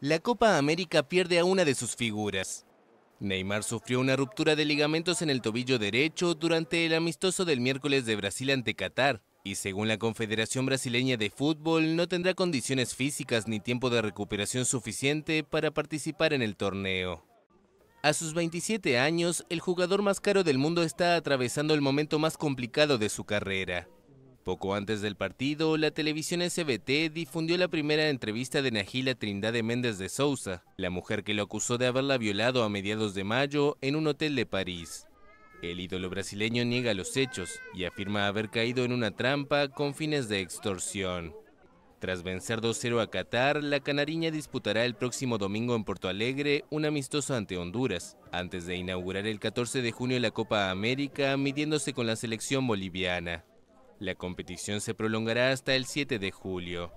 La Copa América pierde a una de sus figuras. Neymar sufrió una ruptura de ligamentos en el tobillo derecho durante el amistoso del miércoles de Brasil ante Qatar, y según la Confederación Brasileña de Fútbol no tendrá condiciones físicas ni tiempo de recuperación suficiente para participar en el torneo. A sus 27 años, el jugador más caro del mundo está atravesando el momento más complicado de su carrera. Poco antes del partido, la televisión SBT difundió la primera entrevista de Najila Trindade Méndez de Souza, la mujer que lo acusó de haberla violado a mediados de mayo en un hotel de París. El ídolo brasileño niega los hechos y afirma haber caído en una trampa con fines de extorsión. Tras vencer 2-0 a Qatar, la canariña disputará el próximo domingo en Porto Alegre un amistoso ante Honduras, antes de inaugurar el 14 de junio la Copa América midiéndose con la selección boliviana. La competición se prolongará hasta el 7 de julio.